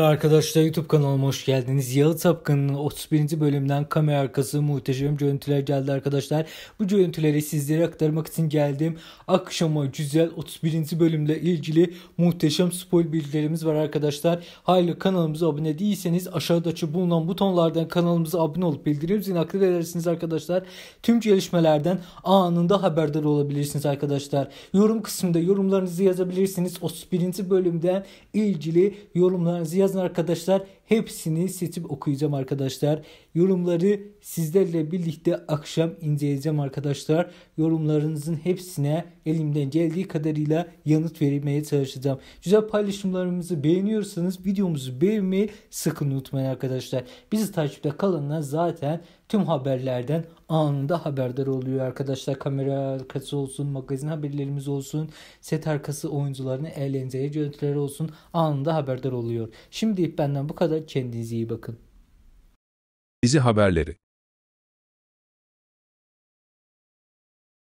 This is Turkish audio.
Arkadaşlar YouTube kanalıma hoş geldiniz. Yalı Tapkan'ın 31. bölümden kamera arkası muhteşem görüntüler geldi arkadaşlar. Bu görüntüleri sizlere aktarmak için geldim. Akşama güzel 31. bölümle ilgili muhteşem spoil bilgilerimiz var arkadaşlar. Hayırlı kanalımıza abone değilseniz aşağıda aşağıdaki bulunan butonlardan kanalımıza abone olup bildirim zilini aktif edersiniz arkadaşlar. Tüm gelişmelerden anında haberdar olabilirsiniz arkadaşlar. Yorum kısmında yorumlarınızı yazabilirsiniz. 31. bölümden ilgili yorumlarınızı yazın arkadaşlar. Hepsini seçip okuyacağım arkadaşlar. Yorumları sizlerle birlikte akşam inceleyeceğim arkadaşlar. Yorumlarınızın hepsine elimden geldiği kadarıyla yanıt vermeye çalışacağım. Güzel paylaşımlarımızı beğeniyorsanız videomuzu beğenmeyi sakın unutmayın arkadaşlar. Bizi takipte kalanlar zaten tüm haberlerden anında haberdar oluyor arkadaşlar. Kamera arkası olsun, magazin haberlerimiz olsun, set arkası oyuncularının eğlenceli görüntüleri olsun anında haberdar oluyor. Şimdi benden bu kadar. Kendinize iyi bakın. Dizi haberleri